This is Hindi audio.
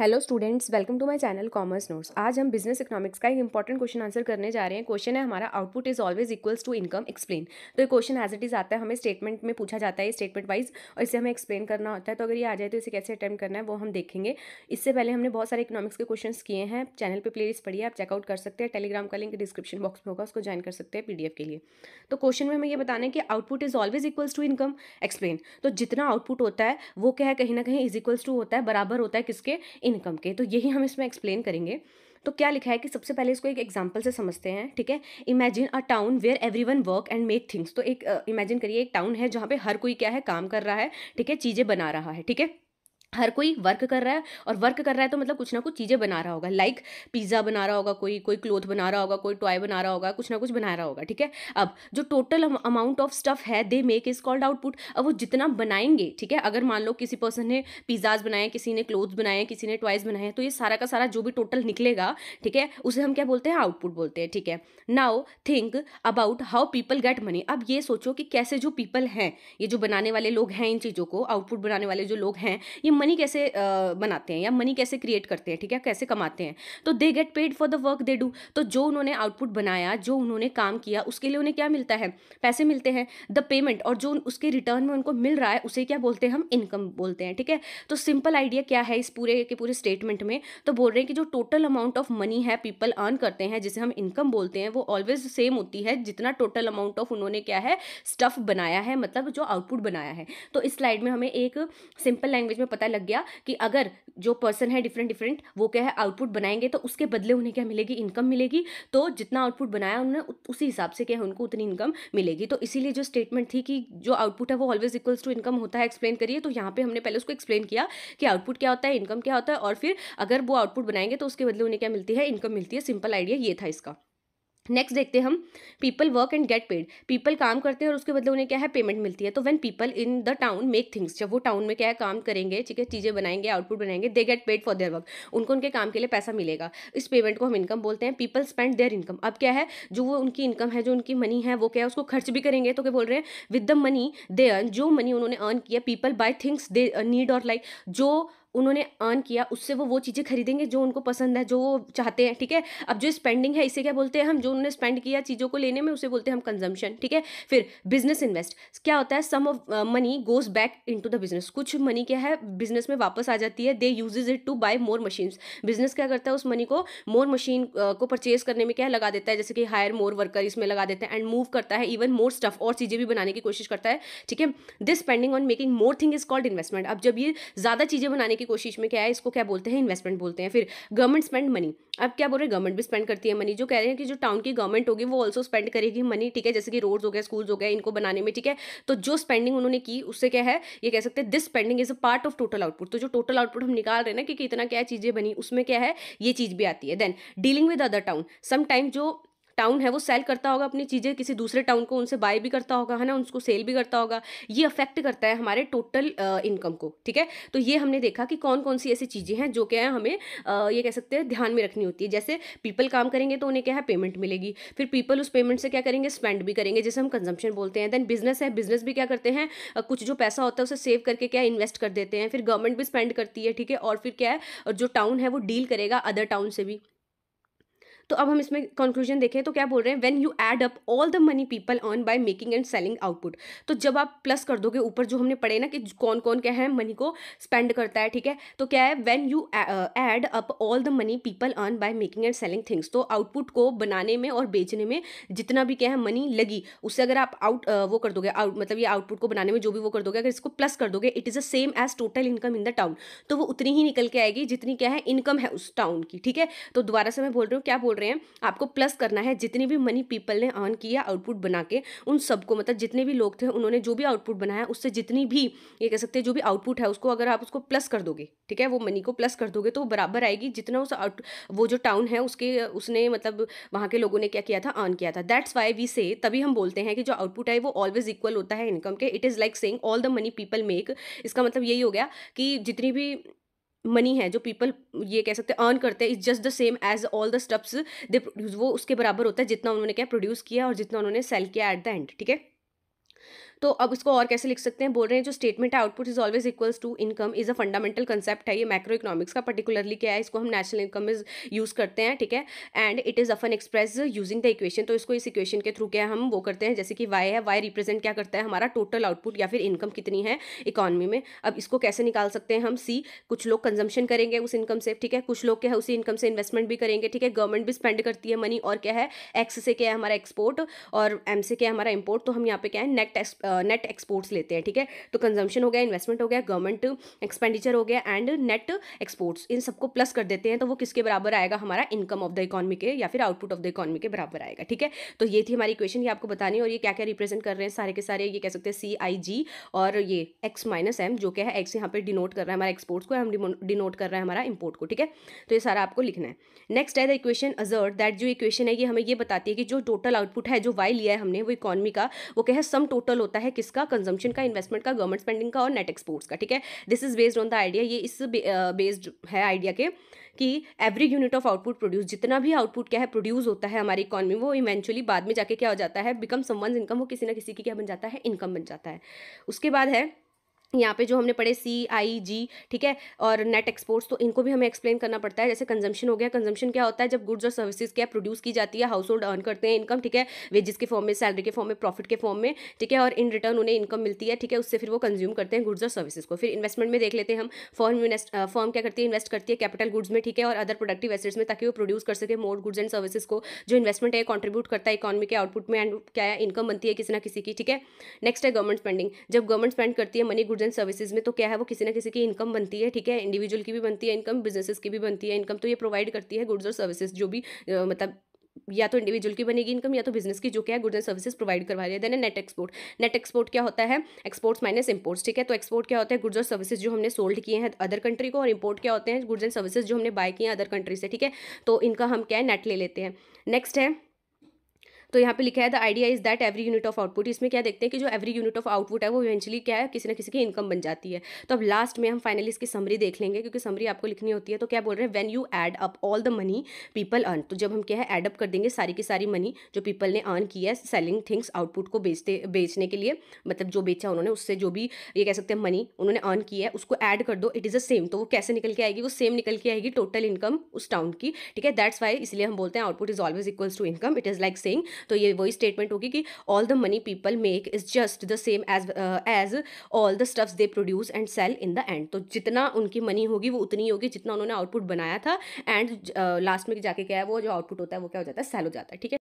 hello students welcome to my channel commerce notes आज हम बिजनेस इकोनॉमिक्स का एक इंपॉर्टेंट क्वेश्चन आंसर करने जा रहे हैं क्वेश्चन है हमारा output is always equals to income explain तो ये क्वेश्चन एज इट इज आता है हमें स्टेटमेंट में पूछा जाता है स्टेटमेंट वाइज और इसे हमें एक्सप्लेन करना होता है तो अगर ये आ जाए तो इसे कैसे अटैम्प्ट करना है वो हम देखेंगे इससे पहले हमने बहुत सारे इकोनॉमिक्स के क्वेश्चन किए हैं चैनल पर प्लेलिस्ट पढ़िए आप चेकआउट कर सकते हैं टेलीग्राम का लिंक डिस्क्रिप्शन बॉक्स में होगा उसको ज्वाइन कर सकते हैं पी के लिए तो क्वेश्चन में हमें यह बताना है कि output is always equals to income explain तो जितना आउटपुट होता है वो क्या है कहीं ना कहीं इज इक्वल्स टू होता है बराबर होता है किसके इनकम के तो यही हम इसमें एक्सप्लेन करेंगे तो क्या लिखा है कि सबसे पहले इसको एक एग्जाम्पल से समझते हैं ठीक है imagine a town where everyone work and make things तो एक इमेजिन uh, करिए एक टाउन है जहाँ पे हर कोई क्या है काम कर रहा है ठीक है चीज़ें बना रहा है ठीक है हर कोई वर्क कर रहा है और वर्क कर रहा है तो मतलब कुछ ना कुछ चीज़ें बना रहा होगा लाइक पिज़्ज़ा बना रहा होगा कोई कोई क्लोथ बना रहा होगा कोई टॉय बना रहा होगा कुछ ना कुछ बना रहा होगा ठीक है अब जो टोटल अमाउंट ऑफ स्टफ है they make is called output अब वो जितना बनाएंगे ठीक है अगर मान लो किसी पर्सन ने पिज़्ज़ाज बनाए किसी ने क्लोथ बनाए किसी ने टॉयज़ बनाए तो ये सारा का सारा जो भी टोटल निकलेगा ठीक है उसे हम क्या बोलते हैं आउटपुट बोलते हैं ठीक है now think about how people get money अब ये सोचो कि कैसे जो पीपल हैं ये जो बनाने वाले लोग हैं इन चीज़ों को आउटपुट बनाने वाले जो लोग हैं ये मनी कैसे बनाते हैं या मनी कैसे क्रिएट करते हैं ठीक है कैसे कमाते हैं तो they get paid for the work they do तो जो उन्होंने आउटपुट बनाया जो उन्होंने काम किया उसके लिए उन्हें क्या मिलता है पैसे मिलते हैं द पेमेंट और जो उसके रिटर्न में उनको मिल रहा है उसे क्या बोलते हैं हम इनकम बोलते हैं ठीक है तो सिंपल आइडिया क्या है इस पूरे के पूरे स्टेटमेंट में तो बोल रहे हैं कि जो टोटल अमाउंट ऑफ मनी है पीपल अर्न करते हैं जिसे हम इनकम बोलते हैं वो ऑलवेज सेम होती है जितना टोटल अमाउंट ऑफ उन्होंने क्या है स्टफ बनाया है मतलब जो आउटपुट बनाया है तो इस स्लाइड में हमें एक सिंपल लैंग्वेज में पता लग गया कि अगर जो पर्सन है डिफरेंट डिफरेंट वो क्या है आउटपुट बनाएंगे तो उसके बदले उन्हें क्या मिलेगी इनकम मिलेगी तो जितना आउटपुट बनाया उन्होंने उसी हिसाब से क्या है उनको उतनी इनकम मिलेगी तो इसीलिए जो स्टेटमेंट थी कि जो आउटपुट है वो ऑलवेज इक्वल्स टू इनकम होता है एक्सप्लेन करिए तो यहाँ पे हमने पहले उसको एक्सप्लेन किया कि आउटपुट क्या होता है इनकम क्या होता है और फिर अगर वो आउटपुट बनाएंगे तो उसके बदले उन्हें क्या मिलती है इनकम मिलती है सिंपल आइडिया ये था इसका नेक्स्ट देखते हैं हम people work and get paid people काम करते हैं और उसके बदले उन्हें क्या है पेमेंट मिलती है तो when people in the town make things जब वो टाउन में क्या है काम करेंगे ठीक है चीज़ें बनाएंगे आउटपुट बनाएंगे they get paid for their work उनको उनके काम के लिए पैसा मिलेगा इस पेमेंट को हम इनकम बोलते हैं पीपल स्पेंड देयर इनकम अब क्या है जो वो उनकी इनकम है जो उनकी मनी है वो क्या है उसको खर्च भी करेंगे तो क्या बोल रहे हैं with the money they earn जो मनी उन्होंने अर्न किया people buy things they need और लाइक जो उन्होंने अर्न किया उससे वो वो चीज़ें खरीदेंगे जो उनको पसंद है जो वो चाहते हैं ठीक है अब जो स्पेंडिंग है इसे क्या बोलते हैं हम जो उन्होंने स्पेंड किया चीज़ों को लेने में उसे बोलते हैं हम कंजम्पशन ठीक है फिर बिजनेस इन्वेस्ट क्या होता है some of money goes back in the business कुछ मनी क्या है बिजनेस में वापस आ जाती है they uses it to buy more machines business क्या करता है उस मनी को मोर मशीन uh, को परचेज करने में क्या लगा देता है जैसे कि हायर मोर वर्कर इसमें लगा देते हैं एंड मूव करता है इवन मोर स्टफ और चीज़ें भी बनाने की कोशिश करता है ठीक है this spending on making more thing is called investment अब जब ये ज़्यादा चीज़ें बनाने की कोशिश में क्या है इसको क्या बोलते हैं इन्वेस्टमेंट बोलते हैं फिर गवर्नमेंट स्पेंड मनी अब क्या बोल रहे हैं गवर्नमेंट भी स्पेंड करती है मनी जो कह रहे हैं कि जो टाउन की गवर्नमेंट होगी वो ऑल्सो स्पेंड करेगी मनी ठीक है जैसे कि रोड्स हो गए स्कूल्स हो गए इनको बनाने में ठीक है तो जो स्पेंडिंग उन्होंने की उससे क्या है ये कह सकते हैं this spending is a part of total output तो जो टोटल आउटपुट हम निकाल रहे हैं ना कि कितना क्या चीज़ें बनी उसमें क्या है ये चीज़ भी आती है then dealing with other town sometime जो टाउन है वो सेल करता होगा अपनी चीज़ें किसी दूसरे टाउन को उनसे बाय भी करता होगा है ना उनको सेल भी करता होगा ये अफेक्ट करता है हमारे टोटल इनकम को ठीक है तो ये हमने देखा कि कौन कौन सी ऐसी चीज़ें हैं जो क्या है हमें आ, ये कह सकते हैं ध्यान में रखनी होती है जैसे पीपल काम करेंगे तो उन्हें क्या है पेमेंट मिलेगी फिर पीपल उस पेमेंट से क्या करेंगे स्पेंड भी करेंगे जैसे हम कंजम्पशन बोलते हैं देन बिजनेस है बिजनेस भी क्या करते हैं कुछ जो पैसा होता है उसे सेव करके क्या इन्वेस्ट कर देते हैं फिर गवर्नमेंट भी स्पेंड करती है ठीक है और फिर क्या है जो टाउन है वो डील करेगा अदर टाउन से भी तो अब हम इसमें कंक्लूजन देखें तो क्या बोल रहे हैं when you add up all the money people earn by making and selling output तो जब आप प्लस कर दोगे ऊपर जो हमने पढ़े ना कि कौन कौन क्या है मनी को स्पेंड करता है ठीक है तो क्या है when you add up all the money people earn by making and selling things तो आउटपुट को बनाने में और बेचने में जितना भी क्या है मनी लगी उससे अगर आप आउट वो कर दोगे आउट मतलब ये आउटपुट को बनाने में जो भी वो कर दोगे अगर इसको प्लस कर दोगे it is the same as total income in the town तो वो उतनी ही निकल के आएगी जितनी क्या है इनकम है उस टाउन की ठीक है तो दोबारा से मैं बोल रही हूँ क्या बोल रहे हैं आपको प्लस करना है जितनी भी मनी पीपल ने अर्न किया आउटपुट बना के उन सबको मतलब जितने भी लोग थे उन्होंने जो भी आउटपुट बनाया उससे जितनी भी ये कह सकते हैं जो भी आउटपुट है उसको अगर आप उसको प्लस कर दोगे ठीक है वो मनी को प्लस कर दोगे तो बराबर आएगी जितना उस आउट वो जो टाउन है उसके उसने मतलब वहाँ के लोगों ने क्या किया था अर्न किया था दैट्स वाई वी से तभी हम बोलते हैं कि जो आउटपुट है वो ऑलवेज इक्वल होता है इनकम के it is like saying all the money people make इसका मतलब यही हो गया कि जितनी भी मनी है जो पीपल ये कह सकते हैं अर्न करते हैं is just the same as all the stuffs they वो उसके बराबर होता है जितना उन्होंने क्या प्रोड्यूस किया और जितना उन्होंने सेल किया एट द एंड ठीक है तो अब इसको और कैसे लिख सकते हैं बोल रहे हैं जो स्टेटमेंट है output is always equals to income is a fundamental concept है ये मैक्रो इकोनॉमिक्स का पर्टिकुलरली क्या है इसको हम नेशनल इनकम इज यूज़ करते हैं ठीक है and it is often express using the equation तो इसको इस इक्वेशन के थ्रू क्या हम वो करते हैं जैसे कि वाई है वाई रिप्रेजेंट क्या करता है हमारा टोटल आउटपुट या फिर इनकम कितनी है इकॉनमी में अब इसको कैसे निकाल सकते हैं हम सी कुछ लोग कंजम्पशन करेंगे उस इनकम से ठीक है कुछ लोग क्या है उसी इनकम से इन्वेस्टमेंट भी करेंगे ठीक है गवर्नमेंट भी स्पेंड करती है मनी और क्या है एक्स से क्या है हमारा एक्सपोर्ट और एम से क्या है हमारा इम्पोर्ट तो हम यहाँ पे क्या है नेट नेट एक्सपोर्ट्स लेते हैं ठीक है तो कंजम्पशन हो गया इन्वेस्टमेंट हो गया गवर्नमेंट एक्सपेंडिचर हो गया एंड नेट एक्सपोर्ट्स इन सबको प्लस कर देते हैं तो वो किसके बराबर आएगा हमारा इनकम ऑफ द इकॉनमी के या फिर आउटपुट ऑफ द इकॉनमी के बराबर आएगा ठीक है तो ये थी हमारी क्वेश्चन ये आपको बतानी और ये क्या क्या रिप्रेजेंट कर रहे हैं सारे के सारे ये कह सकते हैं सी आई जी और ये एक्स माइनस एम जो क्या है एक्स यहाँ पर डिनोट कर रहा है हमारा एक्सपोर्ट्स को हम डिनोट कर रहे हैं हमारा इम्पोर्ट को ठीक है तो ये सारा आपको लिखना है नेक्स्ट है द इक्वेशन अजर्ट दैट जो इक्वेशन है ये हमें ये बताती है कि जो टोटल आउटपुट है जो वाई लिया है हमने वो इकॉनमी का वो क्या है सम टोटल होता है करता है किसका कंजम्पशन का इन्वेस्टमेंट का गवर्नमेंट स्पेंडिंग का और नेट एक्सपोर्ट्स का ठीक है this is based on the idea ये इस बेस्ड है आइडिया के कि every unit of output produce जितना भी आउटपुट क्या है प्रोड्यूस होता है हमारी इकॉनमी वो इवेंचुअली बाद में जाके क्या हो जाता है बिकम समवंस इनकम वो किसी ना किसी की क्या बन जाता है इनकम बन जाता है उसके बाद है यहाँ पे जो हमने पढ़े सी आई जी ठीक है और नेट एक्सपोर्ट्स तो इनको भी हमें एक्सप्लेन करना पड़ता है जैसे कंजम्पशन हो गया कंजम्पशन क्या होता है जब गुड्स और सर्विसेज क्या प्रोड्यूस की जाती है हाउस होल्ड अर्न करते हैं इनकम ठीक है वेजेस के फॉर्म में सैलरी के फॉर्म में प्रॉफिट के फॉर्म में ठीक है और इन रिटर्न उन्हें इनकम मिलती है ठीक है उससे फिर वो कंज्यूम करते हैं गुड्स और सर्विसेज को फिर इन्वेस्टमेंट में देख लेते हैं हम फॉर्म इन्वेस्ट फॉर्म क्या करती है इन्वेस्ट करती है कैपिटल गुड्स में ठीक है और अदर प्रोडक्टिव एसेट्स में ताकि वो प्रोड्यूस कर सके मोर गुड्स एंड सर्विसेज को जो इन्वेस्टमेंट है कॉन्ट्रीब्यूट करता है इकॉनमी के आउटपुट में एंड क्या है इनकम बनती है किसी ना किसी की ठीक है नेक्स्ट है गवर्नमेंट स्पेंडिंग जब गवर्नमेंट स्पेंड करती है money goods goods and services में तो क्या है वो किसी ना किसी की इनकम बनती है ठीक है इंडिविजुअल की भी बनती है इनकम बिजनेसेस की भी बनती है इनकम तो ये प्रोवाइड करती है गुड्स और सर्विसेज जो भी मतलब या तो इंडिविजुअल की बनेगी इनकम या तो बिजनेस की जो क्या है गुड्स एंड सर्विसेज प्रोवाइड करवा रही है then net export net export क्या होता है एक्सपोर्ट्स माइनस इंपोर्ट्स ठीक है तो एक्सपोर्ट क्या होता है गुड्स और सर्विसेज जो हमने सोल्ड किए हैं अदर कंट्री को और इंपोर्ट क्या होते हैं गुड्स एंड सर्विसेज जो हमने बाय किए हैं अदर कंट्री से ठीक है तो इनका हम क्या है नेट ले लेते हैं नेक्स्ट है तो यहाँ पे लिखा है the idea is that every unit of output इसमें क्या देखते हैं कि जो एवरी यूनिट ऑफ आउटपुट है वो इवेंचुअली क्या है किसी ना किसी की इनकम बन जाती है तो अब लास्ट में हम फाइनली इसकी समरी देख लेंगे क्योंकि समरी आपको लिखनी होती है तो क्या बोल रहे हैं when you add up all the money people earn तो जब हम क्या है एडअप कर देंगे सारी की सारी मनी जो पीपल ने अर्न किया है सेलिंग थिंग्स आउटपुट को बेचते बेचने के लिए मतलब जो बेचा उन्होंने उससे जो भी ये कह सकते हैं मनी उन्होंने अर्न किया है उसको ऐड कर दो इट इज़ अ सेम तो वो कैसे निकल के आएगी वो सेम निकल के आएगी टोटल इनकम उस टाउन की ठीक है दैट्स वाई इसलिए हम बोलते हैं output is always equals to income it is like saying तो ये वही स्टेटमेंट होगी कि all the money people make is just the same as as all the stuffs they produce and sell in the end तो जितना उनकी मनी होगी वो उतनी होगी जितना उन्होंने आउटपुट बनाया था एंड लास्ट uh, में जाके क्या है वो जो आउटपुट होता है वो क्या हो जाता है सेल हो जाता है ठीक है